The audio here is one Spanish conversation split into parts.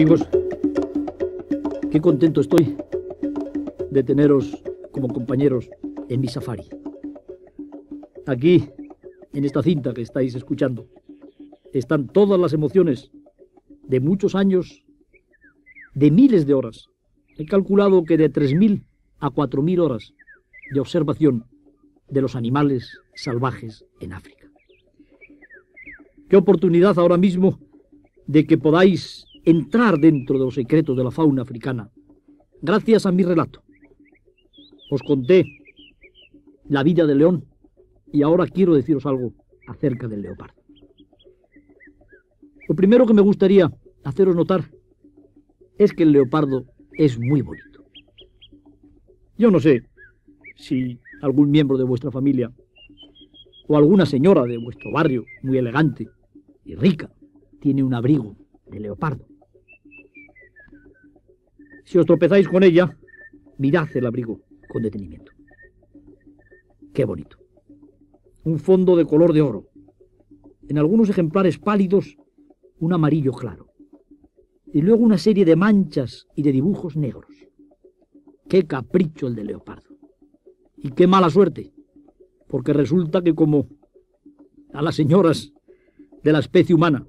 amigos, qué contento estoy de teneros como compañeros en mi safari. Aquí, en esta cinta que estáis escuchando, están todas las emociones de muchos años, de miles de horas. He calculado que de 3.000 a 4.000 horas de observación de los animales salvajes en África. Qué oportunidad ahora mismo de que podáis entrar dentro de los secretos de la fauna africana. Gracias a mi relato. Os conté la vida del león y ahora quiero deciros algo acerca del leopardo. Lo primero que me gustaría haceros notar es que el leopardo es muy bonito. Yo no sé si algún miembro de vuestra familia o alguna señora de vuestro barrio muy elegante y rica tiene un abrigo de leopardo. Si os tropezáis con ella, mirad el abrigo con detenimiento. Qué bonito. Un fondo de color de oro. En algunos ejemplares pálidos, un amarillo claro. Y luego una serie de manchas y de dibujos negros. Qué capricho el de leopardo. Y qué mala suerte. Porque resulta que como a las señoras de la especie humana.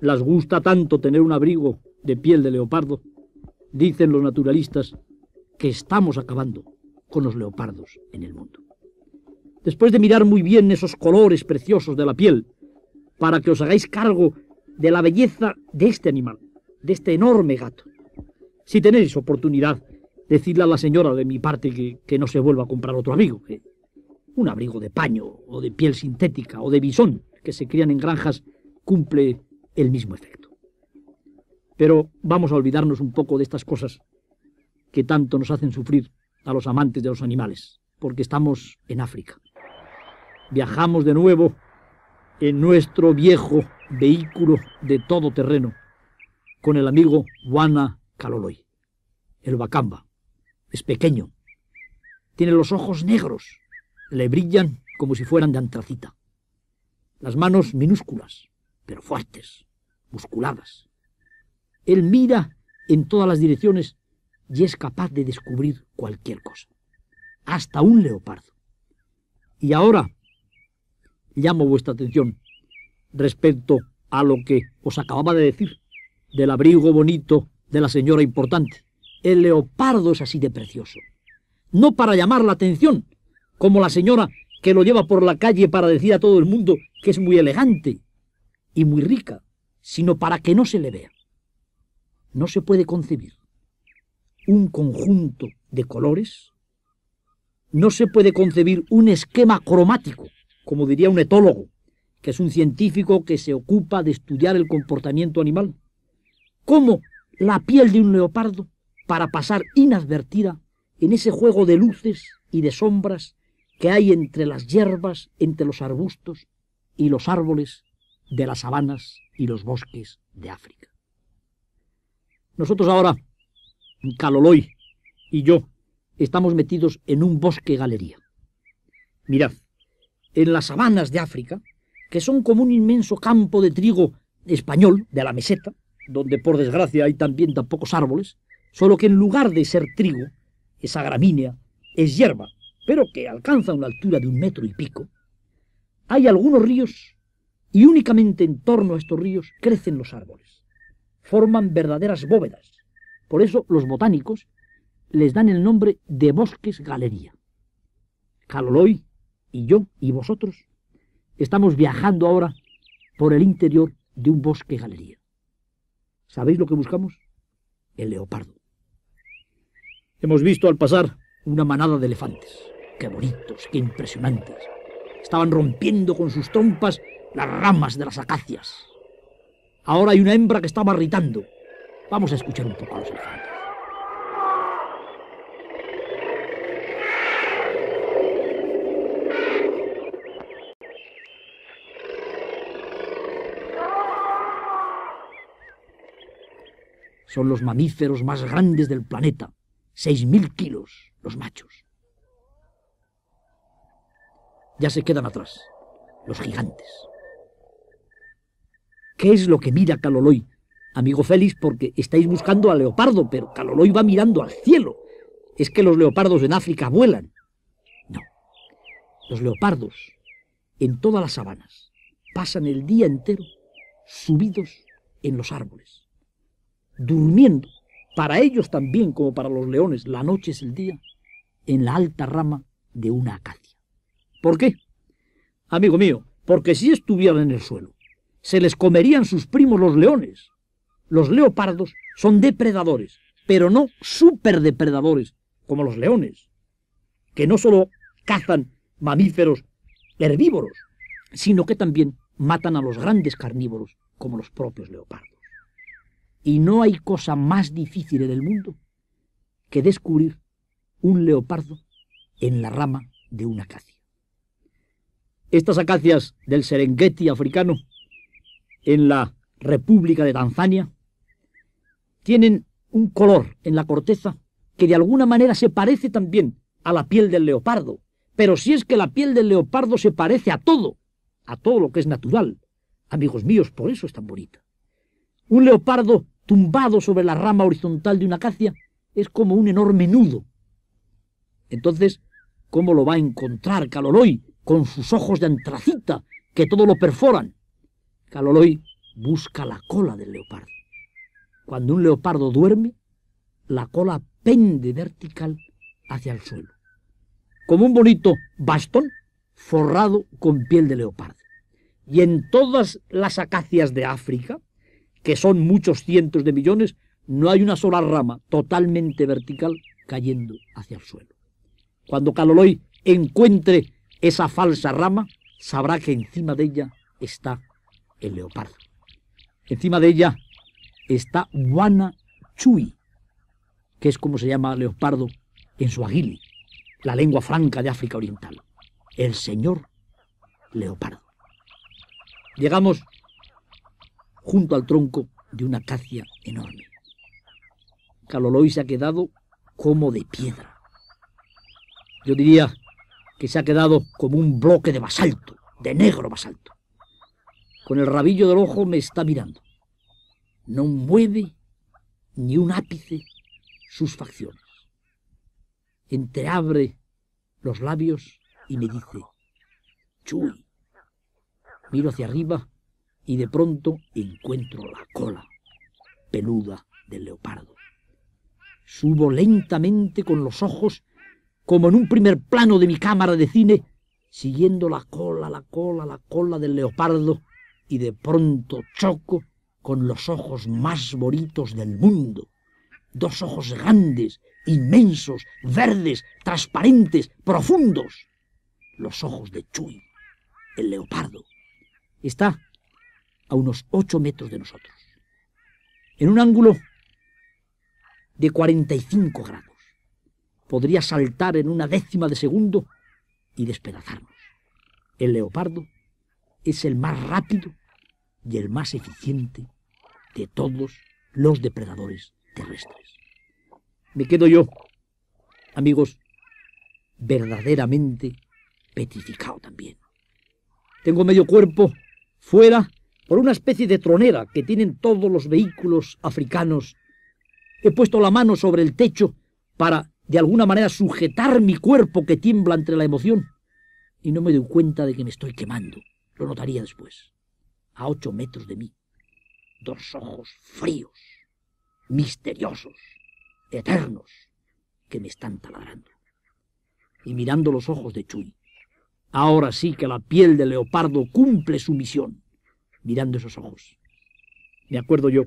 Las gusta tanto tener un abrigo de piel de leopardo Dicen los naturalistas que estamos acabando con los leopardos en el mundo. Después de mirar muy bien esos colores preciosos de la piel, para que os hagáis cargo de la belleza de este animal, de este enorme gato. Si tenéis oportunidad, decidle a la señora de mi parte que, no se vuelva a comprar otro abrigo, que ¿eh? un abrigo de paño o de piel sintética o de bisón que se crían en granjas cumple el mismo efecto. Pero vamos a olvidarnos un poco de estas cosas que tanto nos hacen sufrir a los amantes de los animales, porque estamos en África. Viajamos de nuevo en nuestro viejo vehículo de todo terreno con el amigo Juana Caloloy. El Bacamba es pequeño, tiene los ojos negros, le brillan como si fueran de antracita. Las manos minúsculas, pero fuertes, musculadas. Él mira en todas las direcciones y es capaz de descubrir cualquier cosa, hasta un leopardo. Y ahora llamo vuestra atención respecto a lo que os acababa de decir, del abrigo bonito de la señora importante. El leopardo es así de precioso. No para llamar la atención, como la señora que lo lleva por la calle para decir a todo el mundo que es muy elegante y muy rica, sino para que no se le vea no se puede concebir un conjunto de colores, no se puede concebir un esquema cromático, como diría un etólogo, que es un científico que se ocupa de estudiar el comportamiento animal, como la piel de un leopardo para pasar inadvertida en ese juego de luces y de sombras que hay entre las hierbas, entre los arbustos y los árboles de las sabanas y los bosques de África. Nosotros ahora, Caloloy y yo, estamos metidos en un bosque galería. Mirad, en las sabanas de África, que son como un inmenso campo de trigo español de la meseta, donde por desgracia hay también tan pocos árboles, solo que en lugar de ser trigo, esa gramínea es hierba, pero que alcanza una altura de un metro y pico, hay algunos ríos y únicamente en torno a estos ríos crecen los árboles forman verdaderas bóvedas. Por eso los botánicos les dan el nombre de bosques galería. Caloloy y yo y vosotros estamos viajando ahora por el interior de un bosque galería. ¿Sabéis lo que buscamos? El leopardo. Hemos visto al pasar una manada de elefantes. Qué bonitos, qué impresionantes. Estaban rompiendo con sus trompas las ramas de las acacias. Ahora hay una hembra que está barritando. Vamos a escuchar un poco a los elefantes. Son los mamíferos más grandes del planeta. Seis mil kilos los machos. Ya se quedan atrás los gigantes. ¿Qué es lo que mira Caloloy? Amigo Félix, porque estáis buscando al leopardo, pero Caloloy va mirando al cielo. Es que los leopardos en África vuelan. No. Los leopardos en todas las sabanas pasan el día entero subidos en los árboles, durmiendo, para ellos también como para los leones, la noche es el día, en la alta rama de una acacia. ¿Por qué? Amigo mío, porque si estuvieran en el suelo, se les comerían sus primos los leones. Los leopardos son depredadores, pero no superdepredadores como los leones, que no solo cazan mamíferos herbívoros, sino que también matan a los grandes carnívoros como los propios leopardos. Y no hay cosa más difícil en el mundo que descubrir un leopardo en la rama de una acacia. Estas acacias del Serengeti africano en la República de Tanzania, tienen un color en la corteza que de alguna manera se parece también a la piel del leopardo. Pero si es que la piel del leopardo se parece a todo, a todo lo que es natural. Amigos míos, por eso es tan bonita. Un leopardo tumbado sobre la rama horizontal de una acacia es como un enorme nudo. Entonces, ¿cómo lo va a encontrar Caloroy? con sus ojos de antracita que todo lo perforan? Caloloy busca la cola del leopardo. Cuando un leopardo duerme, la cola pende vertical hacia el suelo, como un bonito bastón forrado con piel de leopardo. Y en todas las acacias de África, que son muchos cientos de millones, no hay una sola rama totalmente vertical cayendo hacia el suelo. Cuando Caloloy encuentre esa falsa rama, sabrá que encima de ella está el leopardo. Encima de ella está Wana Chui, que es como se llama leopardo en su suahili, la lengua franca de África Oriental. El señor leopardo. Llegamos junto al tronco de una acacia enorme. Caloloy se ha quedado como de piedra. Yo diría que se ha quedado como un bloque de basalto, de negro basalto con el rabillo del ojo me está mirando. No mueve ni un ápice sus facciones. Entreabre los labios y me dice, Chuy. Miro hacia arriba y de pronto encuentro la cola peluda del leopardo. Subo lentamente con los ojos, como en un primer plano de mi cámara de cine, siguiendo la cola, la cola, la cola del leopardo y de pronto choco con los ojos más bonitos del mundo. Dos ojos grandes, inmensos, verdes, transparentes, profundos. Los ojos de Chuy, el leopardo. Está a unos ocho metros de nosotros. En un ángulo de 45 grados. Podría saltar en una décima de segundo y despedazarnos. El leopardo es el más rápido y el más eficiente de todos los depredadores terrestres. Me quedo yo, amigos, verdaderamente petrificado también. Tengo medio cuerpo fuera por una especie de tronera que tienen todos los vehículos africanos. He puesto la mano sobre el techo para, de alguna manera, sujetar mi cuerpo que tiembla entre la emoción. Y no me doy cuenta de que me estoy quemando. Lo notaría después a ocho metros de mí. Dos ojos fríos, misteriosos, eternos, que me están taladrando. Y mirando los ojos de Chuy, ahora sí que la piel de leopardo cumple su misión, mirando esos ojos. Me acuerdo yo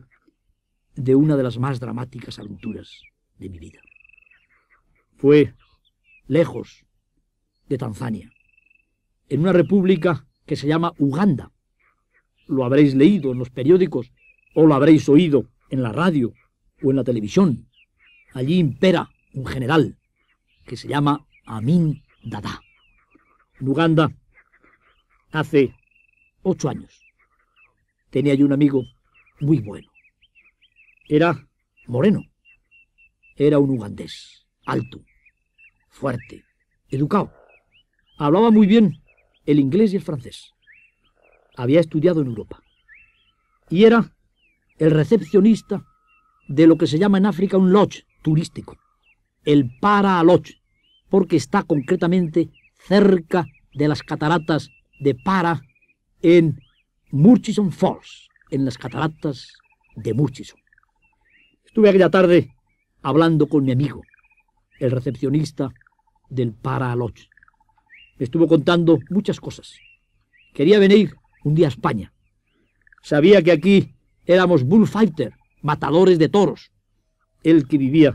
de una de las más dramáticas aventuras de mi vida. Fue lejos de Tanzania, en una república que se llama Uganda, lo habréis leído en los periódicos o lo habréis oído en la radio o en la televisión. Allí impera un general que se llama Amin Dada. En Uganda, hace ocho años, tenía yo un amigo muy bueno. Era moreno. Era un ugandés, alto, fuerte, educado. Hablaba muy bien el inglés y el francés había estudiado en Europa. Y era el recepcionista de lo que se llama en África un lodge turístico, el Para Lodge, porque está concretamente cerca de las cataratas de Para en Murchison Falls, en las cataratas de Murchison. Estuve aquella tarde hablando con mi amigo, el recepcionista del Para Lodge. Me estuvo contando muchas cosas. Quería venir un día España. Sabía que aquí éramos bullfighter, matadores de toros. Él que vivía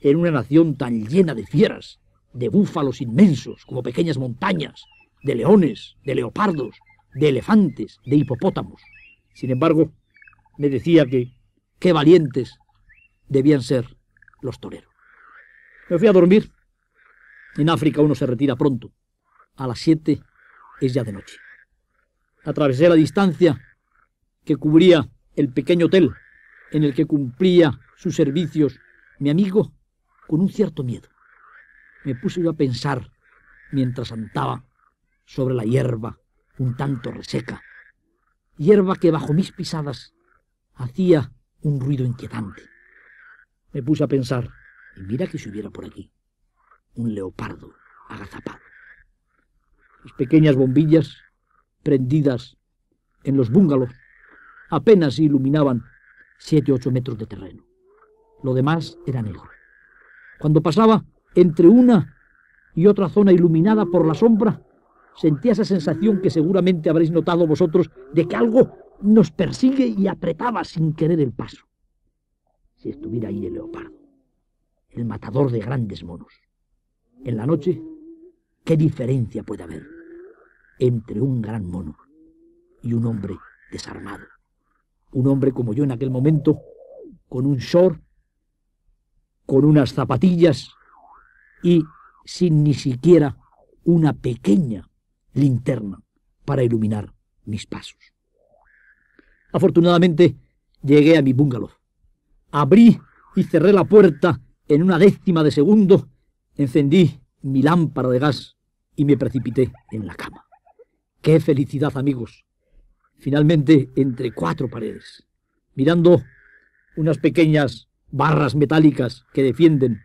en una nación tan llena de fieras, de búfalos inmensos como pequeñas montañas, de leones, de leopardos, de elefantes, de hipopótamos. Sin embargo, me decía que qué valientes debían ser los toreros. Me fui a dormir. En África uno se retira pronto. A las siete es ya de noche. Atravesé la distancia que cubría el pequeño hotel en el que cumplía sus servicios mi amigo con un cierto miedo. Me puse yo a pensar mientras andaba sobre la hierba un tanto reseca, hierba que bajo mis pisadas hacía un ruido inquietante. Me puse a pensar, y mira que si hubiera por aquí un leopardo agazapado. Las pequeñas bombillas prendidas en los búngalos, apenas iluminaban siete o ocho metros de terreno. Lo demás era negro. Cuando pasaba entre una y otra zona iluminada por la sombra, sentía esa sensación que seguramente habréis notado vosotros de que algo nos persigue y apretaba sin querer el paso. Si estuviera ahí el leopardo, el matador de grandes monos. En la noche, ¿qué diferencia puede haber? entre un gran mono y un hombre desarmado. Un hombre como yo en aquel momento, con un short, con unas zapatillas y sin ni siquiera una pequeña linterna para iluminar mis pasos. Afortunadamente llegué a mi bungalow. Abrí y cerré la puerta en una décima de segundo, encendí mi lámpara de gas y me precipité en la cama. Qué felicidad, amigos. Finalmente, entre cuatro paredes, mirando unas pequeñas barras metálicas que defienden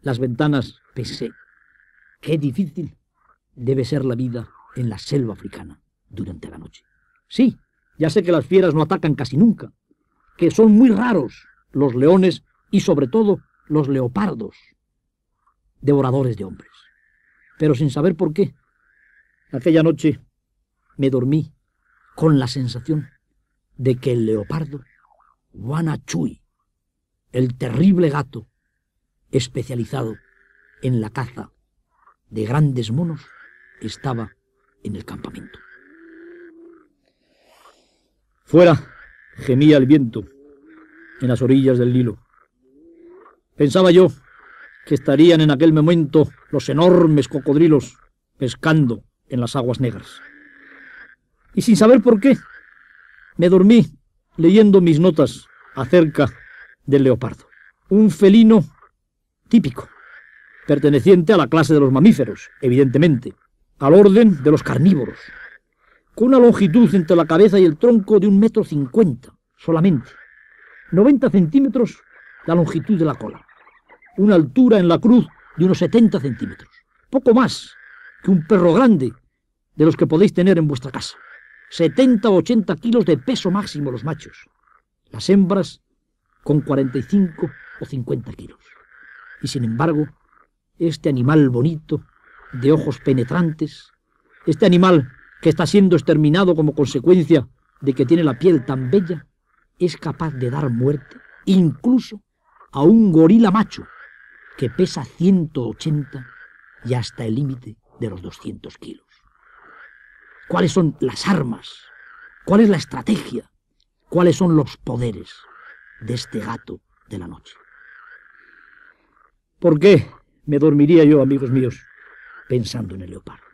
las ventanas, pensé, qué difícil debe ser la vida en la selva africana durante la noche. Sí, ya sé que las fieras no atacan casi nunca, que son muy raros los leones y sobre todo los leopardos, devoradores de hombres. Pero sin saber por qué, aquella noche me dormí con la sensación de que el leopardo, Wanachui, el terrible gato especializado en la caza de grandes monos, estaba en el campamento. Fuera, gemía el viento en las orillas del Nilo. Pensaba yo que estarían en aquel momento los enormes cocodrilos pescando en las aguas negras y sin saber por qué, me dormí leyendo mis notas acerca del leopardo, un felino típico, perteneciente a la clase de los mamíferos, evidentemente, al orden de los carnívoros, con una longitud entre la cabeza y el tronco de un metro cincuenta solamente, 90 centímetros la longitud de la cola, una altura en la cruz de unos 70 centímetros, poco más que un perro grande de los que podéis tener en vuestra casa. 70 o 80 kilos de peso máximo los machos. Las hembras con 45 o 50 kilos. Y sin embargo, este animal bonito, de ojos penetrantes, este animal que está siendo exterminado como consecuencia de que tiene la piel tan bella, es capaz de dar muerte incluso a un gorila macho que pesa 180 y hasta el límite de los 200 kilos cuáles son las armas, cuál es la estrategia, cuáles son los poderes de este gato de la noche. ¿Por qué me dormiría yo, amigos míos, pensando en el leopardo?